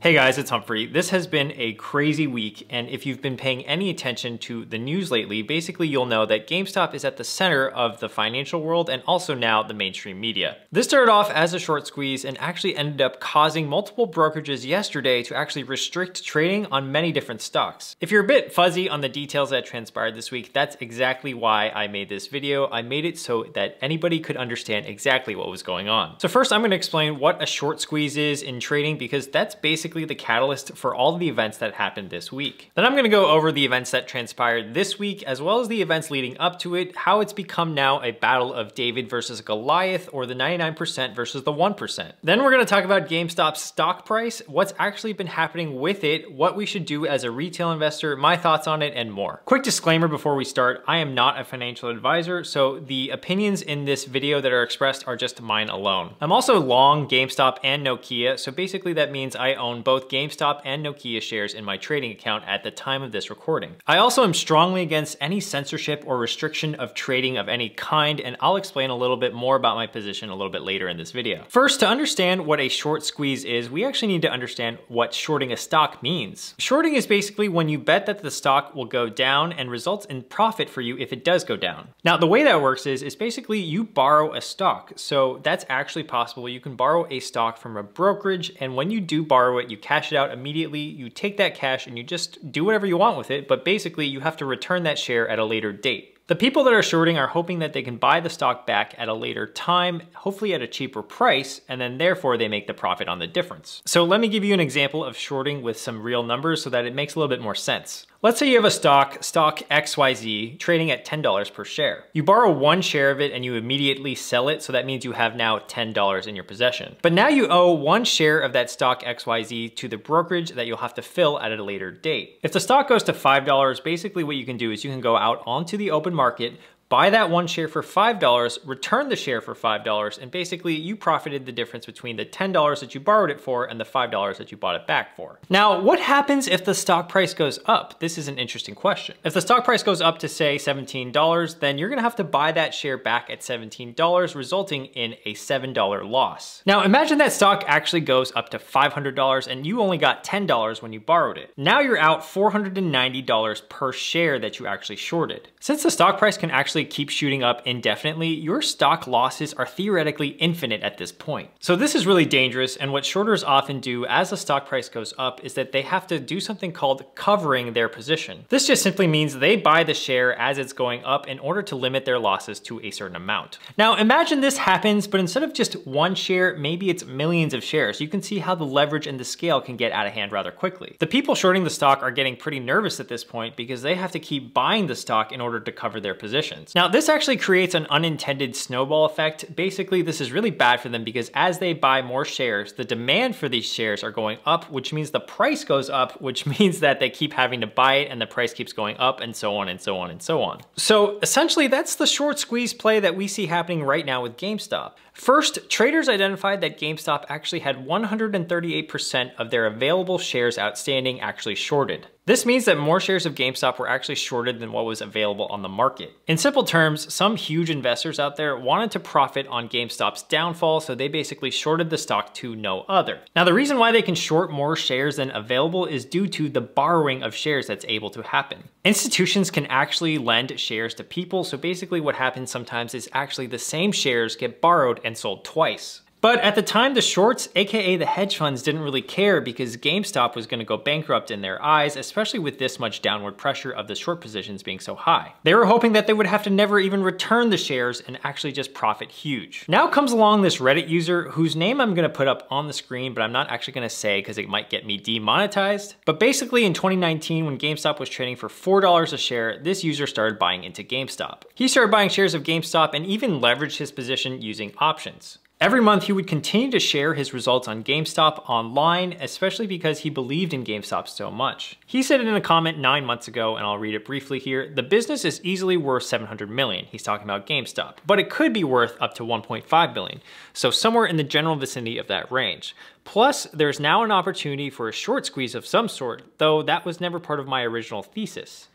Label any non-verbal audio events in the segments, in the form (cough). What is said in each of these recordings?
Hey guys, it's Humphrey. This has been a crazy week, and if you've been paying any attention to the news lately, basically you'll know that GameStop is at the center of the financial world and also now the mainstream media. This started off as a short squeeze and actually ended up causing multiple brokerages yesterday to actually restrict trading on many different stocks. If you're a bit fuzzy on the details that transpired this week, that's exactly why I made this video. I made it so that anybody could understand exactly what was going on. So first I'm gonna explain what a short squeeze is in trading because that's basically basically the catalyst for all the events that happened this week. Then I'm gonna go over the events that transpired this week, as well as the events leading up to it, how it's become now a battle of David versus Goliath, or the 99% versus the 1%. Then we're gonna talk about GameStop's stock price, what's actually been happening with it, what we should do as a retail investor, my thoughts on it, and more. Quick disclaimer before we start, I am not a financial advisor, so the opinions in this video that are expressed are just mine alone. I'm also long GameStop and Nokia, so basically that means I own own both GameStop and Nokia shares in my trading account at the time of this recording. I also am strongly against any censorship or restriction of trading of any kind, and I'll explain a little bit more about my position a little bit later in this video. First, to understand what a short squeeze is, we actually need to understand what shorting a stock means. Shorting is basically when you bet that the stock will go down and results in profit for you if it does go down. Now, the way that works is, is basically you borrow a stock. So that's actually possible. You can borrow a stock from a brokerage, and when you do borrow it, it, you cash it out immediately, you take that cash and you just do whatever you want with it, but basically you have to return that share at a later date. The people that are shorting are hoping that they can buy the stock back at a later time, hopefully at a cheaper price, and then therefore they make the profit on the difference. So let me give you an example of shorting with some real numbers so that it makes a little bit more sense. Let's say you have a stock, stock XYZ, trading at $10 per share. You borrow one share of it and you immediately sell it, so that means you have now $10 in your possession. But now you owe one share of that stock XYZ to the brokerage that you'll have to fill at a later date. If the stock goes to $5, basically what you can do is you can go out onto the open market, buy that one share for $5, return the share for $5, and basically you profited the difference between the $10 that you borrowed it for and the $5 that you bought it back for. Now, what happens if the stock price goes up? This is an interesting question. If the stock price goes up to say $17, then you're gonna have to buy that share back at $17, resulting in a $7 loss. Now, imagine that stock actually goes up to $500 and you only got $10 when you borrowed it. Now you're out $490 per share that you actually shorted. Since the stock price can actually actually keep shooting up indefinitely, your stock losses are theoretically infinite at this point. So this is really dangerous, and what shorters often do as the stock price goes up is that they have to do something called covering their position. This just simply means they buy the share as it's going up in order to limit their losses to a certain amount. Now imagine this happens, but instead of just one share, maybe it's millions of shares. You can see how the leverage and the scale can get out of hand rather quickly. The people shorting the stock are getting pretty nervous at this point because they have to keep buying the stock in order to cover their position patients. Now this actually creates an unintended snowball effect. Basically, this is really bad for them because as they buy more shares, the demand for these shares are going up, which means the price goes up, which (laughs) means that they keep having to buy it and the price keeps going up and so on and so on and so on. So essentially that's the short squeeze play that we see happening right now with GameStop. First, traders identified that GameStop actually had 138% of their available shares outstanding actually shorted. This means that more shares of GameStop were actually shorted than what was available on the market. In simple terms, some huge investors out there wanted to profit on GameStop's downfall, so they basically shorted the stock to no other. Now, the reason why they can short more shares than available is due to the borrowing of shares that's able to happen. Institutions can actually lend shares to people, so basically what happens sometimes is actually the same shares get borrowed and sold twice. But at the time, the shorts, AKA the hedge funds, didn't really care because GameStop was gonna go bankrupt in their eyes, especially with this much downward pressure of the short positions being so high. They were hoping that they would have to never even return the shares and actually just profit huge. Now comes along this Reddit user whose name I'm gonna put up on the screen, but I'm not actually gonna say because it might get me demonetized. But basically in 2019, when GameStop was trading for $4 a share, this user started buying into GameStop. He started buying shares of GameStop and even leveraged his position using options. Every month, he would continue to share his results on GameStop online, especially because he believed in GameStop so much. He said it in a comment nine months ago, and I'll read it briefly here. The business is easily worth 700 million. He's talking about GameStop, but it could be worth up to 1.5 billion. So somewhere in the general vicinity of that range. Plus, there's now an opportunity for a short squeeze of some sort, though that was never part of my original thesis.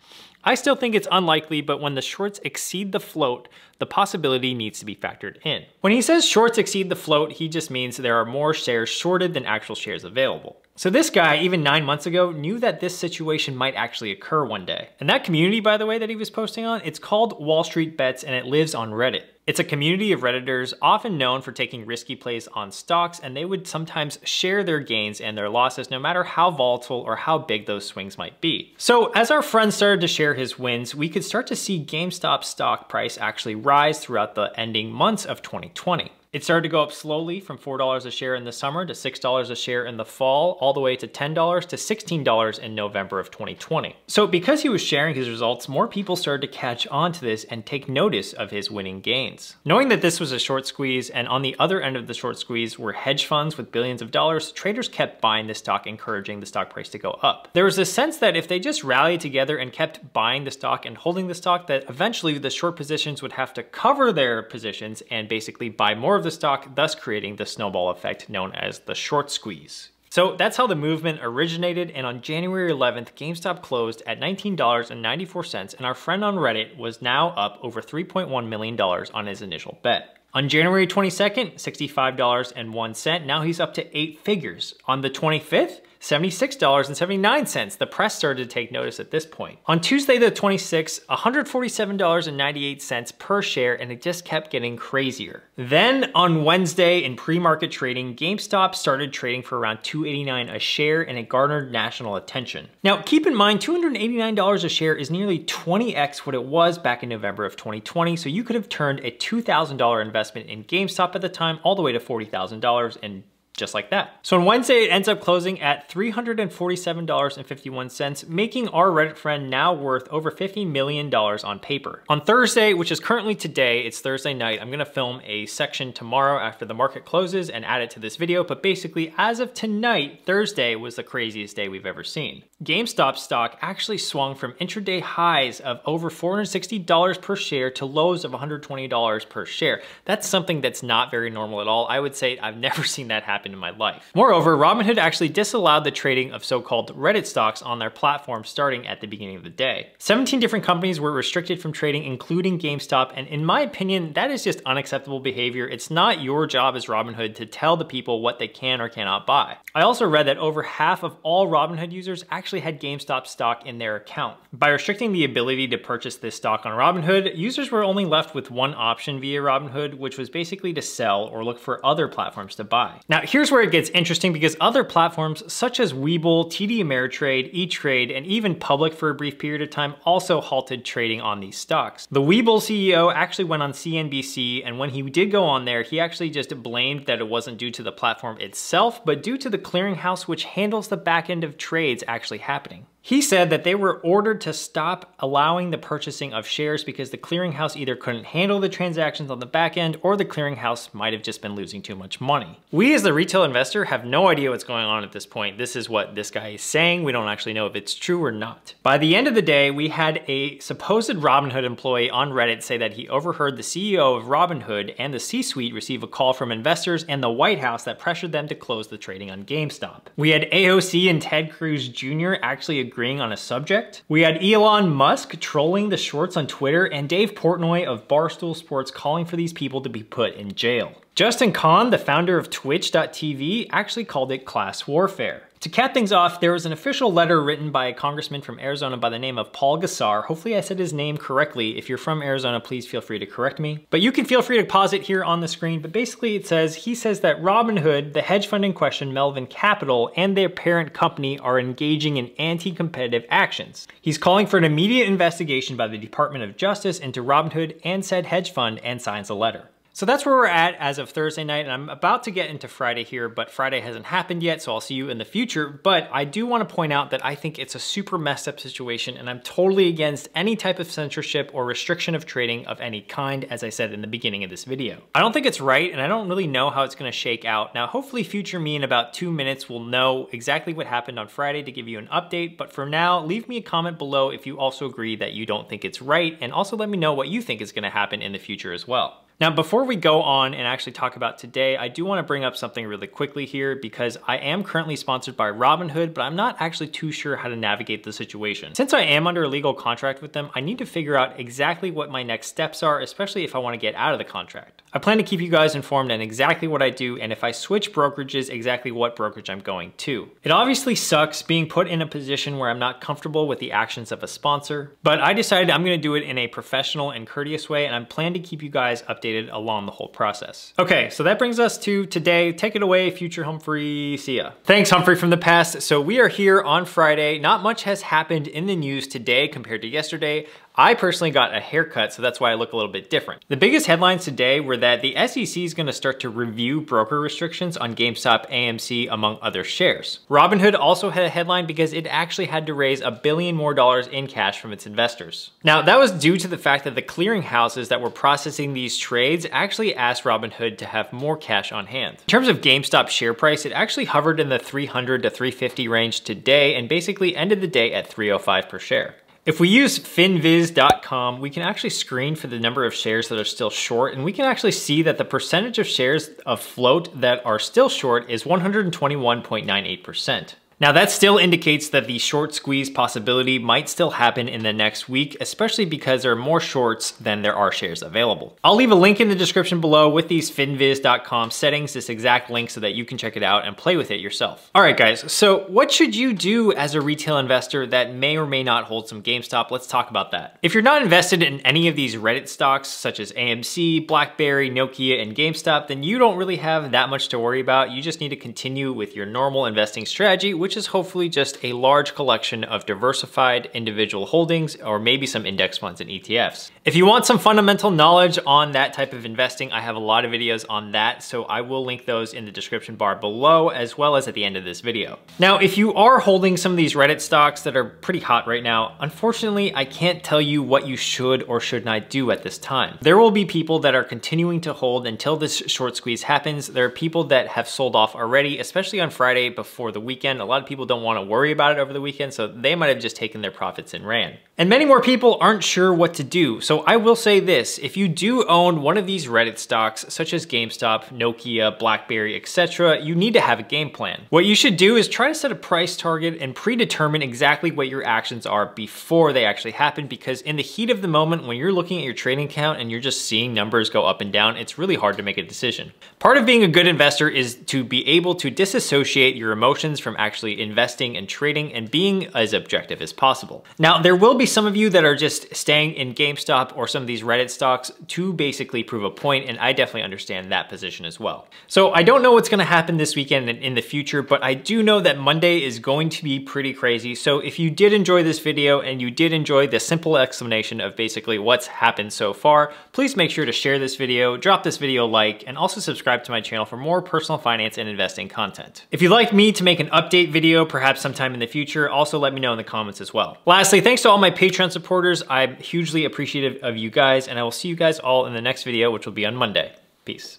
I still think it's unlikely, but when the shorts exceed the float, the possibility needs to be factored in. When he says shorts exceed the float, he just means there are more shares shorted than actual shares available. So this guy, even nine months ago, knew that this situation might actually occur one day. And that community, by the way, that he was posting on, it's called Wall Street Bets and it lives on Reddit. It's a community of Redditors often known for taking risky plays on stocks and they would sometimes share their gains and their losses no matter how volatile or how big those swings might be. So as our friend started to share his wins, we could start to see GameStop stock price actually rise throughout the ending months of 2020. It started to go up slowly from $4 a share in the summer to $6 a share in the fall, all the way to $10 to $16 in November of 2020. So because he was sharing his results, more people started to catch on to this and take notice of his winning gains. Knowing that this was a short squeeze and on the other end of the short squeeze were hedge funds with billions of dollars, traders kept buying the stock, encouraging the stock price to go up. There was a sense that if they just rallied together and kept buying the stock and holding the stock, that eventually the short positions would have to cover their positions and basically buy more of the stock, thus creating the snowball effect known as the short squeeze. So that's how the movement originated, and on January 11th, GameStop closed at $19.94, and our friend on Reddit was now up over $3.1 million on his initial bet. On January 22nd, $65.01, now he's up to eight figures. On the 25th, $76.79. The press started to take notice at this point. On Tuesday the 26th, $147.98 per share, and it just kept getting crazier. Then on Wednesday in pre-market trading, GameStop started trading for around $289 a share, and it garnered national attention. Now keep in mind, $289 a share is nearly 20x what it was back in November of 2020, so you could have turned a $2,000 investment in GameStop at the time all the way to $40,000 and just like that. So on Wednesday, it ends up closing at $347.51, making our Reddit friend now worth over $50 million on paper. On Thursday, which is currently today, it's Thursday night, I'm gonna film a section tomorrow after the market closes and add it to this video, but basically as of tonight, Thursday was the craziest day we've ever seen. GameStop stock actually swung from intraday highs of over $460 per share to lows of $120 per share. That's something that's not very normal at all. I would say I've (laughs) never seen that happen in my life. Moreover, Robinhood actually disallowed the trading of so-called Reddit stocks on their platform starting at the beginning of the day. 17 different companies were restricted from trading, including GameStop, and in my opinion, that is just unacceptable behavior. It's not your job as Robinhood to tell the people what they can or cannot buy. I also read that over half of all Robinhood users actually actually had GameStop stock in their account. By restricting the ability to purchase this stock on Robinhood, users were only left with one option via Robinhood, which was basically to sell or look for other platforms to buy. Now, here's where it gets interesting because other platforms such as Webull, TD Ameritrade, E-Trade, and even Public for a brief period of time also halted trading on these stocks. The Webull CEO actually went on CNBC, and when he did go on there, he actually just blamed that it wasn't due to the platform itself, but due to the clearinghouse which handles the back end of trades actually happening. He said that they were ordered to stop allowing the purchasing of shares because the clearinghouse either couldn't handle the transactions on the back end or the clearinghouse might have just been losing too much money. We as the retail investor have no idea what's going on at this point. This is what this guy is saying. We don't actually know if it's true or not. By the end of the day, we had a supposed Robinhood employee on Reddit say that he overheard the CEO of Robinhood and the C-suite receive a call from investors and the White House that pressured them to close the trading on GameStop. We had AOC and Ted Cruz Jr. actually agree disagreeing on a subject. We had Elon Musk trolling the shorts on Twitter and Dave Portnoy of Barstool Sports calling for these people to be put in jail. Justin Kahn, the founder of Twitch.tv, actually called it class warfare. To cap things off, there was an official letter written by a congressman from Arizona by the name of Paul Gasar. Hopefully I said his name correctly. If you're from Arizona, please feel free to correct me. But you can feel free to pause it here on the screen, but basically it says, he says that Robinhood, the hedge fund in question, Melvin Capital, and their parent company are engaging in anti-competitive actions. He's calling for an immediate investigation by the Department of Justice into Robinhood and said hedge fund and signs a letter. So that's where we're at as of Thursday night, and I'm about to get into Friday here, but Friday hasn't happened yet, so I'll see you in the future. But I do wanna point out that I think it's a super messed up situation, and I'm totally against any type of censorship or restriction of trading of any kind, as I said in the beginning of this video. I don't think it's right, and I don't really know how it's gonna shake out. Now, hopefully future me in about two minutes will know exactly what happened on Friday to give you an update, but for now, leave me a comment below if you also agree that you don't think it's right, and also let me know what you think is gonna happen in the future as well. Now, before we go on and actually talk about today, I do wanna bring up something really quickly here because I am currently sponsored by Robinhood, but I'm not actually too sure how to navigate the situation. Since I am under a legal contract with them, I need to figure out exactly what my next steps are, especially if I wanna get out of the contract. I plan to keep you guys informed on exactly what I do and if I switch brokerages, exactly what brokerage I'm going to. It obviously sucks being put in a position where I'm not comfortable with the actions of a sponsor, but I decided I'm gonna do it in a professional and courteous way and i plan to keep you guys updated updated along the whole process. Okay, so that brings us to today. Take it away, future Humphrey. See ya. Thanks, Humphrey from the past. So we are here on Friday. Not much has happened in the news today compared to yesterday. I personally got a haircut, so that's why I look a little bit different. The biggest headlines today were that the SEC is gonna start to review broker restrictions on GameStop, AMC, among other shares. Robinhood also had a headline because it actually had to raise a billion more dollars in cash from its investors. Now, that was due to the fact that the clearinghouses that were processing these trades actually asked Robinhood to have more cash on hand. In terms of GameStop share price, it actually hovered in the 300 to 350 range today and basically ended the day at 305 per share. If we use finviz.com, we can actually screen for the number of shares that are still short, and we can actually see that the percentage of shares of float that are still short is 121.98%. Now that still indicates that the short squeeze possibility might still happen in the next week, especially because there are more shorts than there are shares available. I'll leave a link in the description below with these finviz.com settings, this exact link so that you can check it out and play with it yourself. All right guys, so what should you do as a retail investor that may or may not hold some GameStop? Let's talk about that. If you're not invested in any of these Reddit stocks such as AMC, BlackBerry, Nokia, and GameStop, then you don't really have that much to worry about. You just need to continue with your normal investing strategy, which which is hopefully just a large collection of diversified individual holdings or maybe some index funds and ETFs. If you want some fundamental knowledge on that type of investing, I have a lot of videos on that, so I will link those in the description bar below as well as at the end of this video. Now, if you are holding some of these Reddit stocks that are pretty hot right now, unfortunately, I can't tell you what you should or should not do at this time. There will be people that are continuing to hold until this short squeeze happens. There are people that have sold off already, especially on Friday before the weekend. A lot lot of people don't wanna worry about it over the weekend, so they might have just taken their profits and ran. And many more people aren't sure what to do, so I will say this, if you do own one of these Reddit stocks, such as GameStop, Nokia, Blackberry, etc., you need to have a game plan. What you should do is try to set a price target and predetermine exactly what your actions are before they actually happen, because in the heat of the moment, when you're looking at your trading account and you're just seeing numbers go up and down, it's really hard to make a decision. Part of being a good investor is to be able to disassociate your emotions from actually actually investing and trading and being as objective as possible. Now, there will be some of you that are just staying in GameStop or some of these Reddit stocks to basically prove a point, and I definitely understand that position as well. So I don't know what's gonna happen this weekend and in the future, but I do know that Monday is going to be pretty crazy. So if you did enjoy this video and you did enjoy the simple explanation of basically what's happened so far, please make sure to share this video, drop this video a like, and also subscribe to my channel for more personal finance and investing content. If you'd like me to make an update video video, perhaps sometime in the future. Also let me know in the comments as well. Lastly, thanks to all my Patreon supporters. I'm hugely appreciative of you guys and I will see you guys all in the next video, which will be on Monday. Peace.